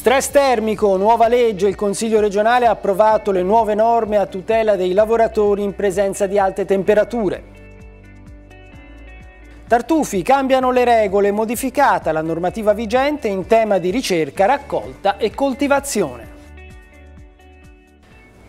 Stress termico, nuova legge, il Consiglio regionale ha approvato le nuove norme a tutela dei lavoratori in presenza di alte temperature. Tartufi, cambiano le regole, modificata la normativa vigente in tema di ricerca, raccolta e coltivazione.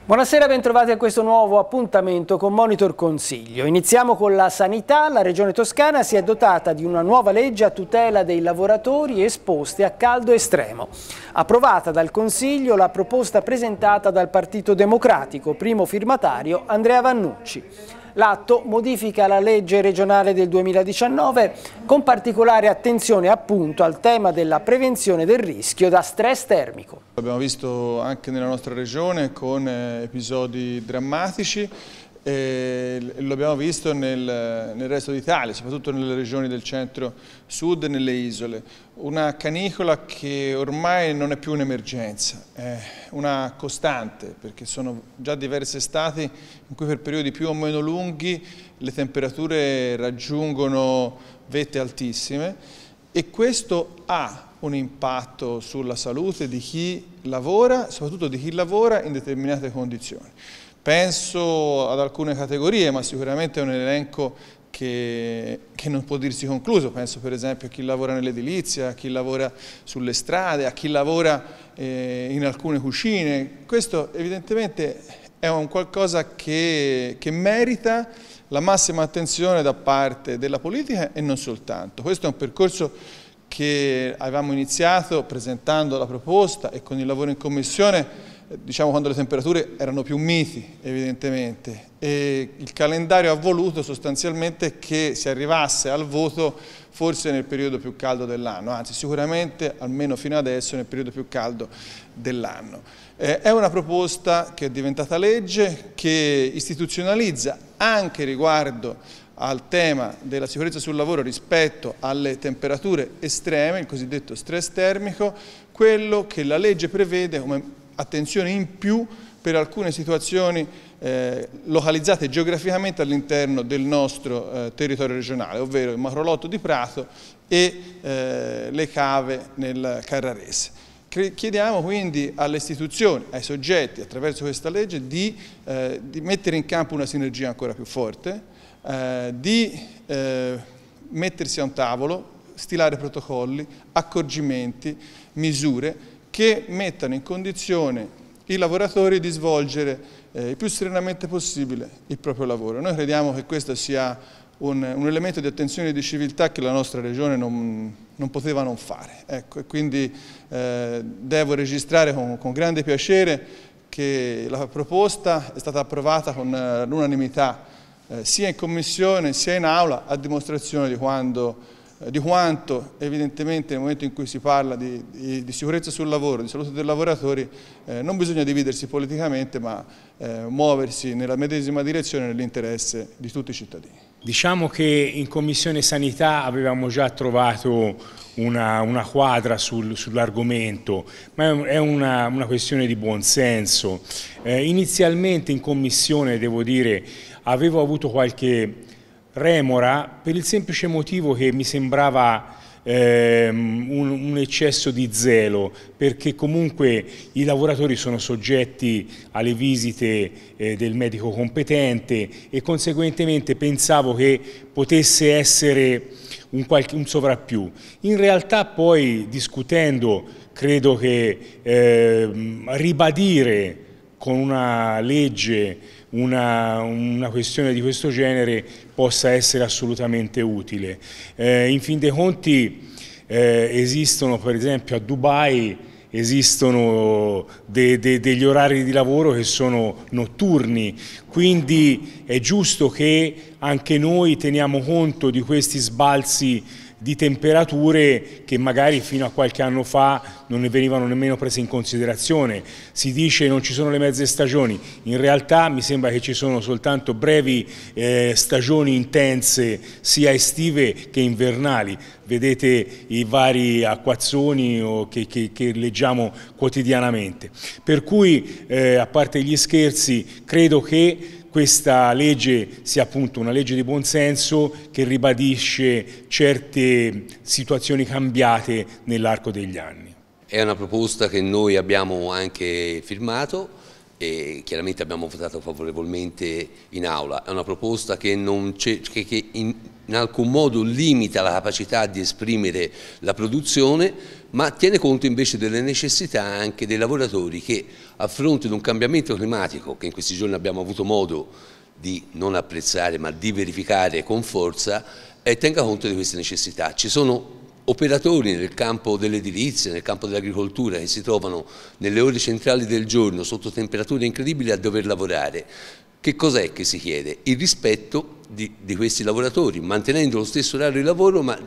Buonasera, bentrovati a questo nuovo appuntamento con Monitor Consiglio. Iniziamo con la sanità. La Regione Toscana si è dotata di una nuova legge a tutela dei lavoratori esposti a caldo estremo. Approvata dal Consiglio la proposta presentata dal Partito Democratico, primo firmatario Andrea Vannucci l'atto modifica la legge regionale del 2019 con particolare attenzione appunto al tema della prevenzione del rischio da stress termico. Abbiamo visto anche nella nostra regione con eh, episodi drammatici e lo abbiamo visto nel, nel resto d'Italia, soprattutto nelle regioni del centro-sud e nelle isole. Una canicola che ormai non è più un'emergenza, è una costante, perché sono già diverse estati in cui per periodi più o meno lunghi le temperature raggiungono vette altissime e questo ha un impatto sulla salute di chi lavora, soprattutto di chi lavora in determinate condizioni. Penso ad alcune categorie, ma sicuramente è un elenco che, che, non può dirsi concluso. Penso per esempio a chi lavora nell'edilizia, a chi lavora sulle strade, a chi lavora eh, in alcune cucine. Questo evidentemente è un qualcosa che, che merita la massima attenzione da parte della politica e non soltanto. Questo è un percorso che avevamo iniziato presentando la proposta e con il lavoro in commissione eh, diciamo quando le temperature erano più miti evidentemente e il calendario ha voluto sostanzialmente che si arrivasse al voto forse nel periodo più caldo dell'anno, anzi sicuramente almeno fino adesso nel periodo più caldo dell'anno. Eh, è una proposta che è diventata legge, che istituzionalizza anche riguardo al tema della sicurezza sul lavoro rispetto alle temperature estreme, il cosiddetto stress termico, quello che la legge prevede come attenzione in più per alcune situazioni eh, localizzate geograficamente all'interno del nostro eh, territorio regionale, ovvero il macrolotto di Prato e eh, le cave nel Carrarese. Chiediamo quindi alle istituzioni, ai soggetti, attraverso questa legge, di, eh, di mettere in campo una sinergia ancora più forte, eh, di eh, mettersi a un tavolo, stilare protocolli, accorgimenti, misure che mettano in condizione i lavoratori di svolgere eh, il più serenamente possibile il proprio lavoro. Noi crediamo che questo sia un, un elemento di attenzione e di civiltà che la nostra regione non, non poteva non fare. Ecco, e quindi eh, devo registrare con, con grande piacere che la proposta è stata approvata con eh, l'unanimità eh, sia in commissione sia in aula a dimostrazione di quando eh, di quanto evidentemente nel momento in cui si parla di, di, di sicurezza sul lavoro, di salute dei lavoratori, eh, non bisogna dividersi politicamente ma eh, muoversi nella medesima direzione nell'interesse di tutti i cittadini. Diciamo che in Commissione Sanità avevamo già trovato una, una quadra sul, sull'argomento, ma è una, una, questione di buonsenso. Eh, inizialmente in Commissione, devo dire, avevo avuto qualche remora per il semplice motivo che mi sembrava ehm, un, un, eccesso di zelo, perché comunque i lavoratori sono soggetti alle visite eh, del medico competente e conseguentemente pensavo che potesse essere un, qualche, un sovrappiù. In realtà poi discutendo credo che ehm, ribadire con una legge una, una, questione di questo genere possa essere assolutamente utile. Eh, in fin dei conti eh, esistono per esempio a Dubai esistono de, de, degli orari di lavoro che sono notturni, quindi è giusto che anche noi teniamo conto di questi sbalzi di temperature che magari fino a qualche anno fa non ne venivano nemmeno prese in considerazione. Si dice che non ci sono le mezze stagioni, in realtà mi sembra che ci sono soltanto brevi eh, stagioni intense sia estive che invernali vedete i vari acquazzoni che, che, che leggiamo quotidianamente. Per cui, eh, a parte gli scherzi, credo che questa legge sia appunto una legge di buonsenso che ribadisce certe situazioni cambiate nell'arco degli anni. È una proposta che noi abbiamo anche firmato e chiaramente abbiamo votato favorevolmente in aula. È una proposta che, che, che in, in alcun modo limita la capacità di esprimere la produzione, ma tiene conto invece delle necessità anche dei lavoratori che a fronte di un cambiamento climatico che in questi giorni abbiamo avuto modo di non apprezzare ma di verificare con forza, eh, tenga conto di queste necessità. Ci sono operatori nel campo dell'edilizia, nel campo dell'agricoltura che si trovano nelle ore centrali del giorno sotto temperature incredibili a dover lavorare. Che cos'è che si chiede? Il rispetto di, di, questi lavoratori, mantenendo lo stesso orario di lavoro ma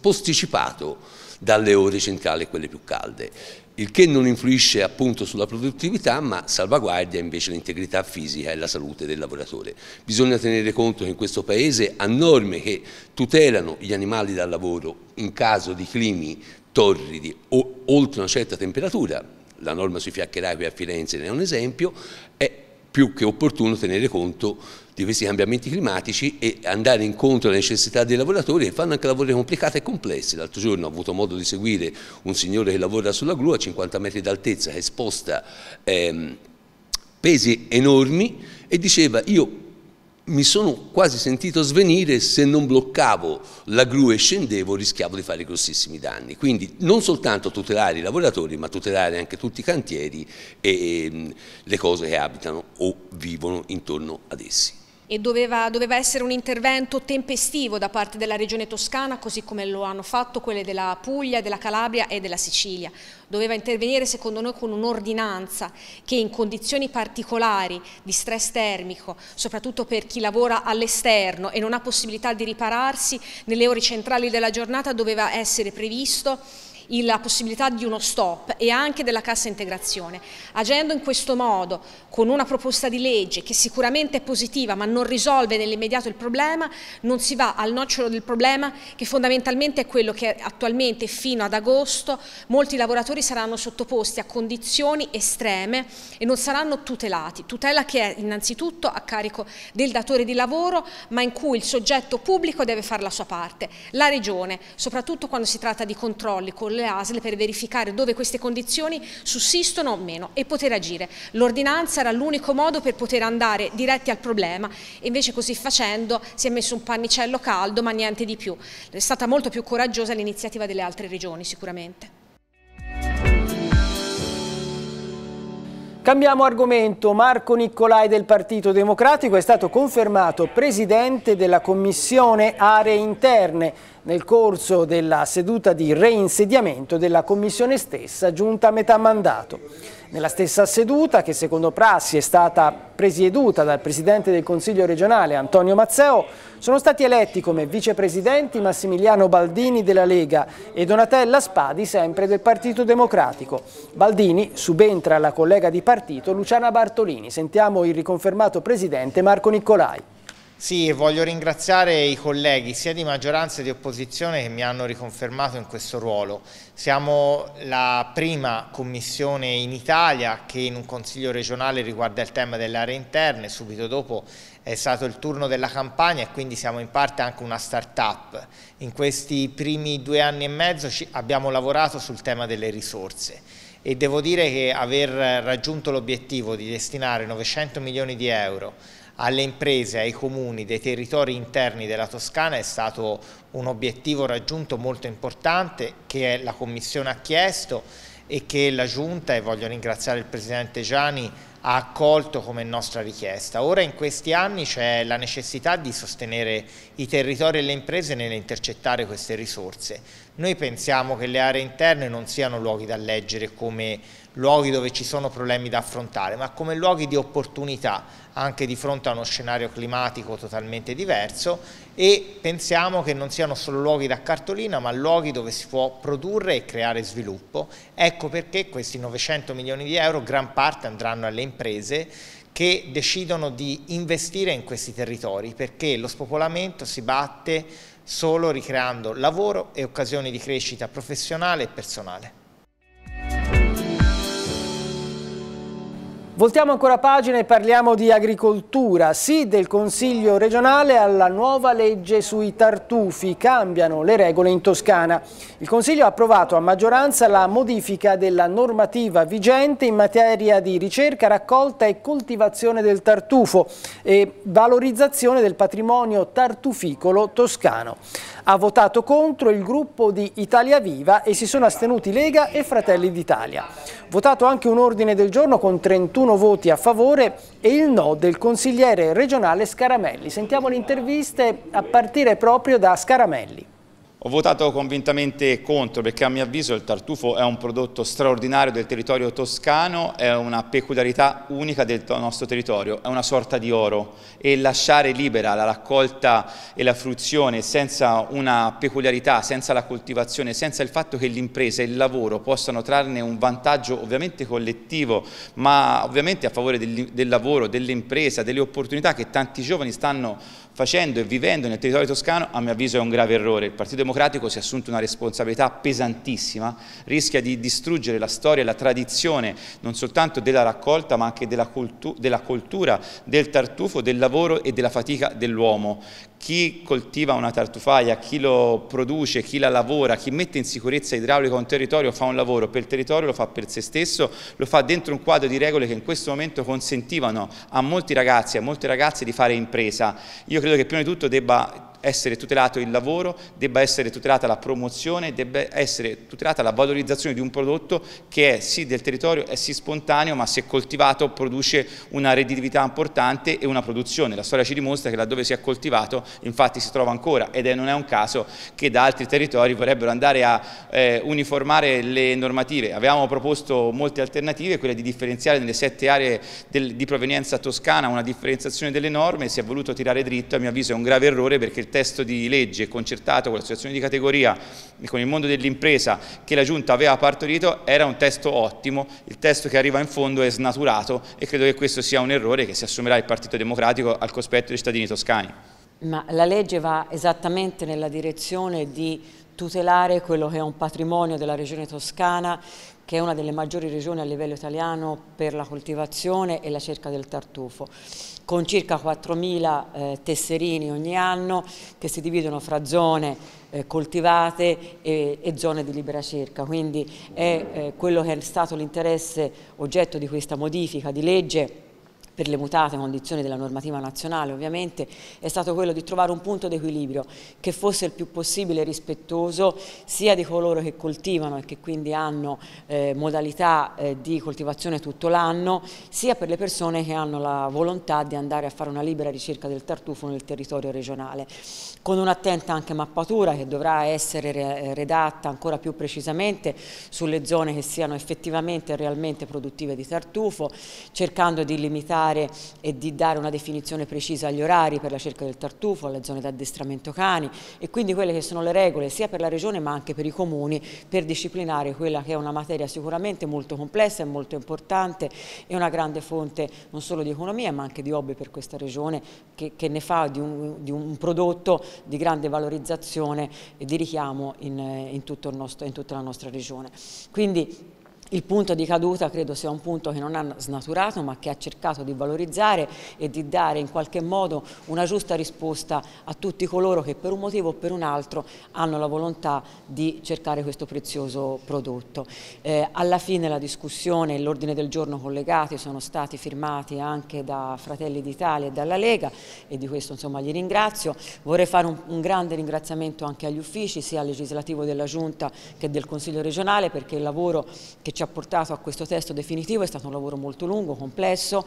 posticipato dalle ore centrali, a quelle più calde, il che non influisce appunto sulla produttività ma salvaguardia invece l'integrità fisica e la salute del lavoratore. Bisogna tenere conto che in questo Paese ha norme che tutelano gli animali dal lavoro in caso di climi torridi o oltre una certa temperatura, la norma sui fiaccherai qui a Firenze ne è un esempio, è più che opportuno tenere conto di questi cambiamenti climatici e andare incontro alle necessità dei lavoratori che fanno anche lavori complicati e complessi. L'altro giorno ho avuto modo di seguire un signore che lavora sulla gru a 50 metri d'altezza, esposta sposta ehm, pesi enormi e diceva io mi sono quasi sentito svenire se non bloccavo la gru e scendevo rischiavo di fare grossissimi danni. Quindi non soltanto tutelare i lavoratori ma tutelare anche tutti i cantieri e ehm, le cose che abitano o vivono intorno ad essi e doveva, doveva, essere un intervento tempestivo da parte della regione toscana, così come lo hanno fatto quelle della Puglia, della Calabria e della Sicilia. Doveva intervenire secondo noi con un'ordinanza che in condizioni particolari di stress termico, soprattutto per chi lavora all'esterno e non ha possibilità di ripararsi, nelle ore centrali della giornata doveva essere previsto la possibilità di uno stop e anche della cassa integrazione. Agendo in questo modo, con una proposta di legge che sicuramente è positiva ma non risolve nell'immediato il problema, non si va al nocciolo del problema che fondamentalmente è quello che attualmente fino ad agosto molti lavoratori saranno sottoposti a condizioni estreme e non saranno tutelati. Tutela che è innanzitutto a carico del datore di lavoro ma in cui il soggetto pubblico deve fare la sua parte. La Regione, soprattutto quando si tratta di controlli con le le ASL per verificare dove queste condizioni sussistono o meno e poter agire. L'ordinanza era l'unico modo per poter andare diretti al problema e invece così facendo si è messo un pannicello caldo ma niente di più. È stata molto più coraggiosa l'iniziativa delle altre regioni sicuramente. Cambiamo argomento. Marco Niccolai del Partito Democratico è stato confermato presidente della Commissione Aree Interne nel corso della seduta di reinsediamento della Commissione stessa giunta a metà mandato. Nella stessa seduta, che secondo prassi è stata presieduta dal Presidente del Consiglio regionale Antonio Mazzeo, sono stati eletti come vicepresidenti Massimiliano Baldini della Lega e Donatella Spadi, sempre del Partito Democratico. Baldini subentra alla collega di partito Luciana Bartolini. Sentiamo il riconfermato presidente Marco Nicolai. Sì, voglio ringraziare i colleghi sia di maggioranza che di opposizione che mi hanno riconfermato in questo ruolo. Siamo la prima commissione in Italia che in un consiglio regionale riguarda il tema delle aree interne, subito dopo è stato il turno della campagna e quindi siamo in parte anche una start-up. In questi primi due anni e mezzo abbiamo lavorato sul tema delle risorse e devo dire che aver raggiunto l'obiettivo di destinare 900 milioni di euro alle imprese, ai comuni dei territori interni della Toscana è stato un obiettivo raggiunto molto importante che la Commissione ha chiesto e che la Giunta, e voglio ringraziare il Presidente Gianni, ha accolto come nostra richiesta. Ora in questi anni c'è la necessità di sostenere i territori e le imprese nell'intercettare queste risorse. Noi pensiamo che le aree interne non siano luoghi da leggere come luoghi dove ci sono problemi da affrontare, ma come luoghi di opportunità anche di fronte a uno scenario climatico totalmente diverso e pensiamo che non siano solo luoghi da cartolina, ma luoghi dove si può produrre e creare sviluppo. Ecco perché questi 900 milioni di euro gran parte andranno alle imprese che decidono di investire in questi territori, perché lo spopolamento si batte solo ricreando lavoro e occasioni di crescita professionale e personale. Voltiamo ancora pagina e parliamo di agricoltura. Sì del Consiglio regionale alla nuova legge sui tartufi. Cambiano le regole in Toscana. Il Consiglio ha approvato a maggioranza la modifica della normativa vigente in materia di ricerca, raccolta e coltivazione del tartufo e valorizzazione del patrimonio tartuficolo toscano. Ha votato contro il gruppo di Italia Viva e si sono astenuti Lega e Fratelli d'Italia. Votato anche un ordine del giorno con 31 41 voti a favore e il no del consigliere regionale Scaramelli. Sentiamo le interviste a partire proprio da Scaramelli. Ho votato convintamente contro perché a mio avviso il tartufo è un prodotto straordinario del territorio toscano, è una peculiarità unica del nostro territorio, è una sorta di oro e lasciare libera la raccolta e la fruizione senza una peculiarità, senza la coltivazione, senza il fatto che l'impresa e il lavoro possano trarne un vantaggio ovviamente collettivo ma ovviamente a favore del, del lavoro, dell'impresa, delle opportunità che tanti giovani stanno facendo e vivendo nel territorio toscano, a mio avviso è un grave errore. Il Partito Democratico si è assunto una responsabilità pesantissima, rischia di distruggere la storia e la tradizione non soltanto della raccolta ma anche della, cultu della cultura, del tartufo, del lavoro e della fatica dell'uomo chi coltiva una tartufaia, chi lo produce, chi la lavora, chi mette in sicurezza idraulica un territorio fa un lavoro per il territorio, lo fa per se stesso, lo fa dentro un quadro di regole che in questo momento consentivano a molti ragazzi e a molte ragazze di fare impresa. Io credo che prima di tutto debba essere tutelato il lavoro, debba essere tutelata la promozione, debba essere tutelata la valorizzazione di un prodotto che è sì del territorio, è sì spontaneo, ma se coltivato produce una redditività importante e una produzione. La storia ci dimostra che laddove si è coltivato infatti si trova ancora ed è, non è un caso che da altri territori vorrebbero andare a eh, uniformare le normative. Avevamo proposto molte alternative, quella di differenziare nelle sette aree del, di provenienza toscana una differenziazione delle norme, si è voluto tirare dritto, a mio avviso è un grave errore perché il testo di legge concertato con l'associazione di categoria e con il mondo dell'impresa che la Giunta aveva partorito era un testo ottimo, il testo che arriva in fondo è snaturato e credo che questo sia un errore che si assumerà il Partito Democratico al cospetto dei cittadini toscani. Ma la legge va esattamente nella direzione di tutelare quello che è un patrimonio della regione toscana, che è una delle maggiori regioni a livello italiano per la coltivazione e la cerca del tartufo, con circa 4.000 eh, tesserini ogni anno che si dividono fra zone eh, coltivate e, e, zone di libera cerca, quindi è eh, quello che è stato l'interesse oggetto di questa modifica di legge per le mutate condizioni della normativa nazionale ovviamente, è stato quello di trovare un punto d'equilibrio che fosse il più possibile rispettoso sia di coloro che coltivano e che quindi hanno eh, modalità eh, di coltivazione tutto l'anno, sia per le persone che hanno la volontà di andare a fare una libera ricerca del tartufo nel territorio regionale, con un'attenta anche mappatura che dovrà essere redatta ancora più precisamente sulle zone che siano effettivamente e realmente produttive di tartufo, cercando di limitare specificare e di dare una definizione precisa agli orari per la cerca del tartufo, alle zone d'addestramento cani e quindi quelle che sono le regole sia per la regione ma anche per i comuni per disciplinare quella che è una materia sicuramente molto complessa e molto importante e una grande fonte non solo di economia ma anche di hobby per questa regione che, che ne fa di un, di un, prodotto di grande valorizzazione e di richiamo in, in, nostro, in tutta la nostra regione. Quindi il punto di caduta credo sia un punto che non ha snaturato ma che ha cercato di valorizzare e di dare in qualche modo una giusta risposta a tutti coloro che per un motivo o per un altro hanno la volontà di cercare questo prezioso prodotto. Eh, alla fine la discussione e l'ordine del giorno collegati sono stati firmati anche da Fratelli d'Italia e dalla Lega e di questo insomma li ringrazio. Vorrei fare un, un grande ringraziamento anche agli uffici sia legislativo della Giunta che del Consiglio regionale perché il lavoro che ci ci ha portato a questo testo definitivo è stato un lavoro molto lungo, complesso,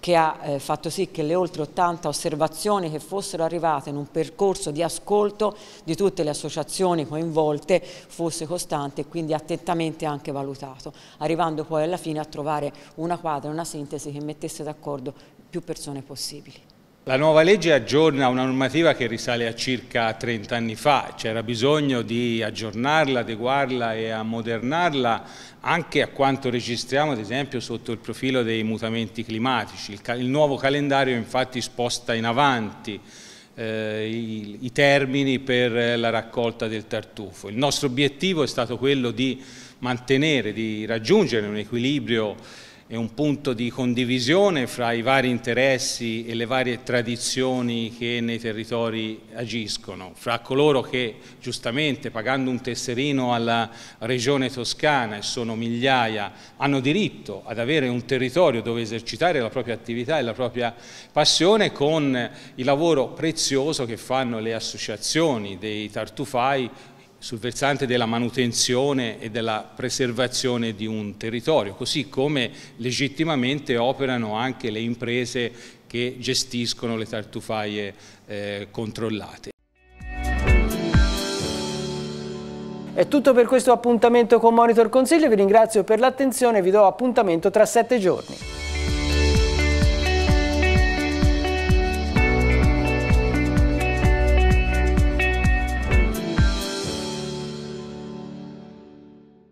che ha eh, fatto sì che le oltre 80 osservazioni che fossero arrivate in un percorso di ascolto di tutte le associazioni coinvolte fosse costante e quindi attentamente anche valutato, arrivando poi alla fine a trovare una quadra, una sintesi che mettesse d'accordo più persone possibili. La nuova legge aggiorna una normativa che risale a circa 30 anni fa, c'era bisogno di aggiornarla, adeguarla e ammodernarla anche a quanto registriamo ad esempio sotto il profilo dei mutamenti climatici. Il, il nuovo calendario infatti sposta in avanti eh, i, i termini per la raccolta del tartufo. Il nostro obiettivo è stato quello di mantenere, di raggiungere un equilibrio è un punto di condivisione fra i vari interessi e le varie tradizioni che nei territori agiscono, fra coloro che giustamente pagando un tesserino alla regione toscana e sono migliaia hanno diritto ad avere un territorio dove esercitare la propria attività e la propria passione con il lavoro prezioso che fanno le associazioni dei tartufai sul versante della manutenzione e della preservazione di un territorio, così come legittimamente operano anche le imprese che gestiscono le tartufaie eh, controllate. È tutto per questo appuntamento con Monitor Consiglio, vi ringrazio per l'attenzione e vi do appuntamento tra sette giorni.